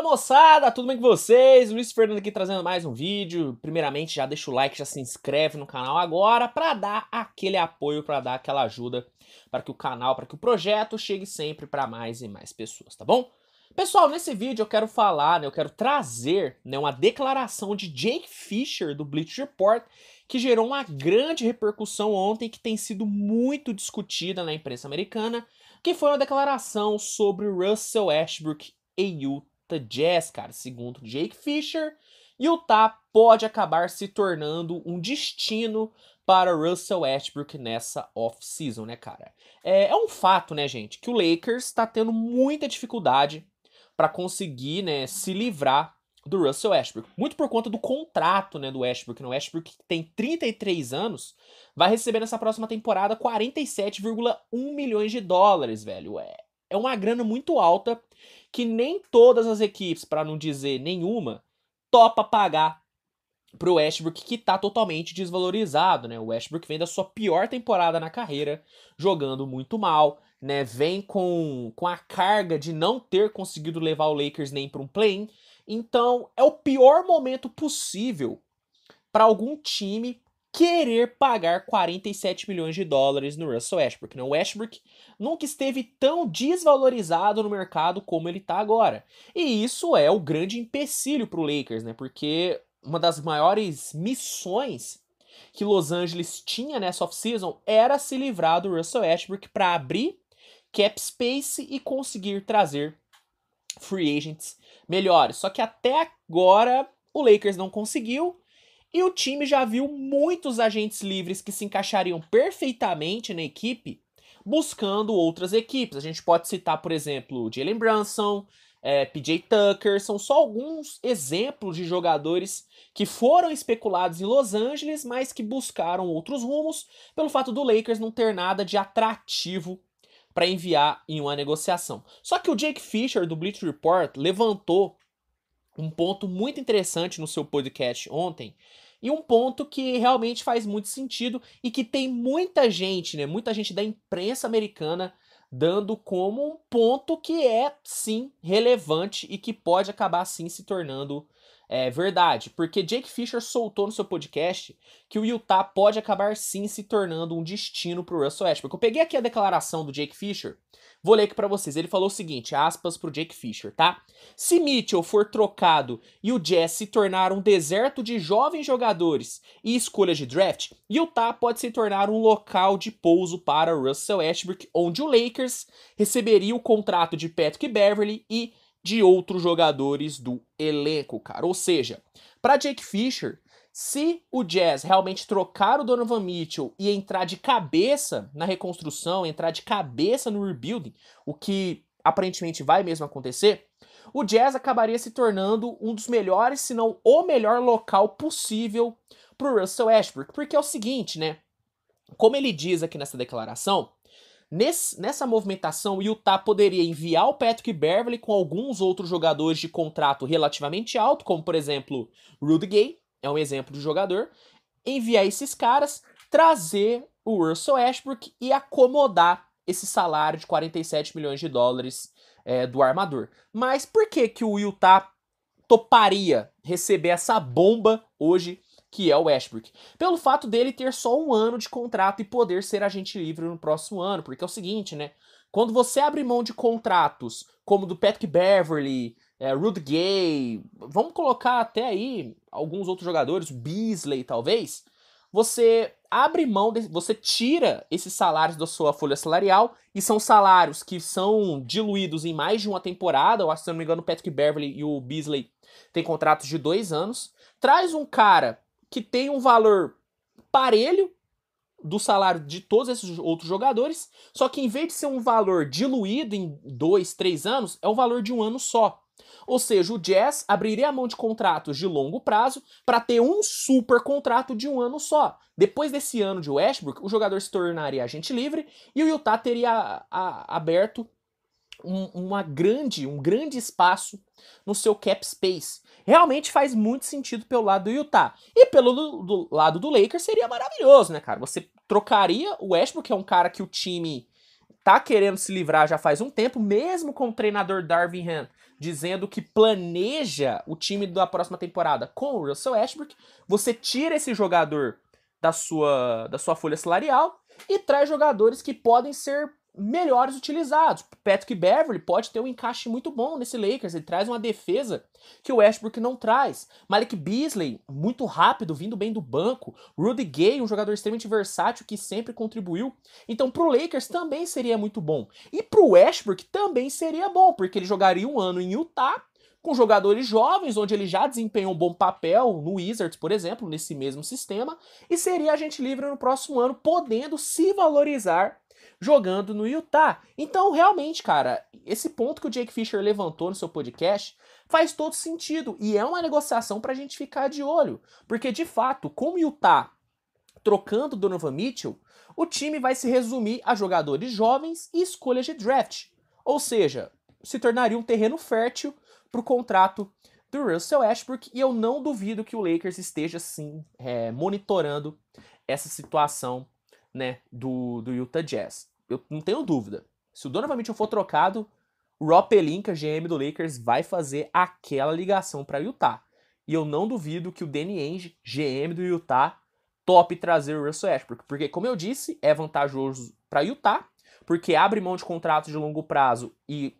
Fala moçada, tudo bem com vocês? Luiz Fernando aqui trazendo mais um vídeo. Primeiramente, já deixa o like, já se inscreve no canal agora para dar aquele apoio, para dar aquela ajuda para que o canal, para que o projeto chegue sempre para mais e mais pessoas, tá bom? Pessoal, nesse vídeo eu quero falar, né, eu quero trazer né, uma declaração de Jake Fisher do Bleach Report que gerou uma grande repercussão ontem que tem sido muito discutida na imprensa americana, que foi uma declaração sobre Russell Ashbrook Utah Utah Jazz, cara, segundo Jake Fisher. Utah pode acabar se tornando um destino para Russell Westbrook nessa off-season, né, cara? É, é, um fato, né, gente, que o Lakers está tendo muita dificuldade para conseguir, né, se livrar do Russell Westbrook. Muito por conta do contrato, né, do Westbrook. Né? O Westbrook que tem 33 anos, vai receber nessa próxima temporada 47,1 milhões de dólares, velho. É, é uma grana muito alta que nem todas as equipes, para não dizer nenhuma, topa pagar pro Westbrook que tá totalmente desvalorizado, né? O Westbrook vem da sua pior temporada na carreira, jogando muito mal, né? Vem com, com a carga de não ter conseguido levar o Lakers nem para um play. -in. Então, é o pior momento possível para algum time querer pagar 47 milhões de dólares no Russell Westbrook. Né? O Westbrook nunca esteve tão desvalorizado no mercado como ele está agora. E isso é o grande empecilho para o Lakers, né? Porque uma das maiores missões que Los Angeles tinha nessa offseason era se livrar do Russell Westbrook para abrir cap space e conseguir trazer free agents melhores. Só que até agora o Lakers não conseguiu e o time já viu muitos agentes livres que se encaixariam perfeitamente na equipe buscando outras equipes. A gente pode citar, por exemplo, Jalen Brunson, é, PJ Tucker, são só alguns exemplos de jogadores que foram especulados em Los Angeles, mas que buscaram outros rumos pelo fato do Lakers não ter nada de atrativo para enviar em uma negociação. Só que o Jake Fisher do Bleacher Report levantou um ponto muito interessante no seu podcast ontem e um ponto que realmente faz muito sentido e que tem muita gente, né, muita gente da imprensa americana dando como um ponto que é sim relevante e que pode acabar sim se tornando é verdade, porque Jake Fisher soltou no seu podcast que o Utah pode acabar sim se tornando um destino para o Russell Westbrook. Eu peguei aqui a declaração do Jake Fisher, vou ler aqui para vocês. Ele falou o seguinte, aspas para o Jake Fisher, tá? Se Mitchell for trocado e o Jazz se tornar um deserto de jovens jogadores e escolhas de draft, Utah pode se tornar um local de pouso para Russell Westbrook, onde o Lakers receberia o contrato de Patrick Beverly e de outros jogadores do elenco, cara. Ou seja, para Jake Fisher, se o Jazz realmente trocar o Donovan Mitchell e entrar de cabeça na reconstrução, entrar de cabeça no rebuilding, o que aparentemente vai mesmo acontecer, o Jazz acabaria se tornando um dos melhores, se não o melhor local possível para o Russell Westbrook. Porque é o seguinte, né? Como ele diz aqui nessa declaração, Nesse, nessa movimentação, o Utah poderia enviar o Patrick Beverly com alguns outros jogadores de contrato relativamente alto, como por exemplo Rudy Gay, é um exemplo de jogador, enviar esses caras, trazer o Russell Westbrook e acomodar esse salário de 47 milhões de dólares é, do armador. Mas por que que o Utah toparia receber essa bomba hoje que é o Westbrook. Pelo fato dele ter só um ano de contrato e poder ser agente livre no próximo ano, porque é o seguinte, né? Quando você abre mão de contratos como do Patrick Beverly, é, Rude Gay, vamos colocar até aí alguns outros jogadores, Beasley talvez, você abre mão, de, você tira esses salários da sua folha salarial, e são salários que são diluídos em mais de uma temporada, eu acho, se não me engano, o Patrick Beverly e o Beasley têm contratos de dois anos, traz um cara que tem um valor parelho do salário de todos esses outros jogadores, só que em vez de ser um valor diluído em dois, três anos, é um valor de um ano só. Ou seja, o Jazz abriria a mão de contratos de longo prazo para ter um super contrato de um ano só. Depois desse ano de Westbrook, o jogador se tornaria agente livre e o Utah teria a, a, aberto um, uma grande, um grande espaço no seu cap space. Realmente faz muito sentido pelo lado do Utah. E pelo do, do lado do Lakers seria maravilhoso, né, cara? Você trocaria o Westbrook, que é um cara que o time tá querendo se livrar já faz um tempo, mesmo com o treinador Darvin Han dizendo que planeja o time da próxima temporada com o Russell Westbrook, você tira esse jogador da sua, da sua folha salarial e traz jogadores que podem ser melhores utilizados. Patrick Beverly pode ter um encaixe muito bom nesse Lakers, ele traz uma defesa que o Westbrook não traz. Malik Beasley, muito rápido, vindo bem do banco. Rudy Gay, um jogador extremamente versátil que sempre contribuiu. Então, pro Lakers também seria muito bom. E pro Westbrook também seria bom, porque ele jogaria um ano em Utah com jogadores jovens, onde ele já desempenhou um bom papel no Wizards, por exemplo, nesse mesmo sistema, e seria agente livre no próximo ano, podendo se valorizar jogando no Utah. Então, realmente, cara, esse ponto que o Jake Fisher levantou no seu podcast faz todo sentido e é uma negociação para a gente ficar de olho, porque de fato, como Utah trocando Donovan Mitchell, o time vai se resumir a jogadores jovens e escolhas de draft. Ou seja, se tornaria um terreno fértil para o contrato do Russell Westbrook e eu não duvido que o Lakers esteja sim é, monitorando essa situação né do, do Utah Jazz eu não tenho dúvida. Se o Donovan Mitchell for trocado, o Rob Pelinka, GM do Lakers, vai fazer aquela ligação para Utah. E eu não duvido que o Danny Ainge, GM do Utah, top trazer o Russell Westbrook, porque como eu disse, é vantajoso para Utah, porque abre mão de contratos de longo prazo e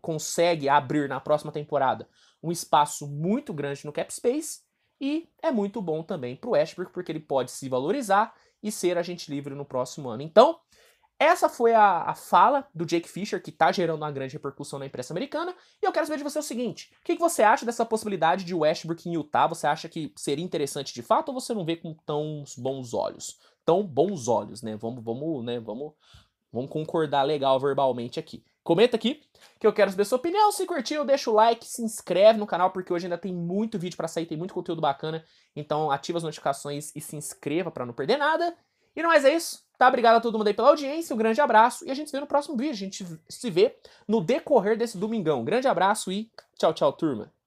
consegue abrir na próxima temporada um espaço muito grande no cap space e é muito bom também para o Westbrook porque ele pode se valorizar e ser agente livre no próximo ano. Então, essa foi a, a, fala do Jake Fisher, que está gerando uma grande repercussão na imprensa americana. E eu quero saber de você o seguinte: o que, que, você acha dessa possibilidade de Westbrook em Utah? Você acha que seria interessante de fato ou você não vê com tão bons olhos? Tão bons olhos, né? Vamos, vamos, né? Vamos, vamos concordar legal verbalmente aqui. Comenta aqui que eu quero saber sua opinião. Se curtiu, deixa o like, se inscreve no canal, porque hoje ainda tem muito vídeo para sair, tem muito conteúdo bacana. Então ativa as notificações e se inscreva para não perder nada. E não mais é isso. Tá? Obrigado a todo mundo aí pela audiência, um grande abraço e a gente se vê no próximo vídeo. A gente se vê no decorrer desse domingão. grande abraço e tchau, tchau, turma.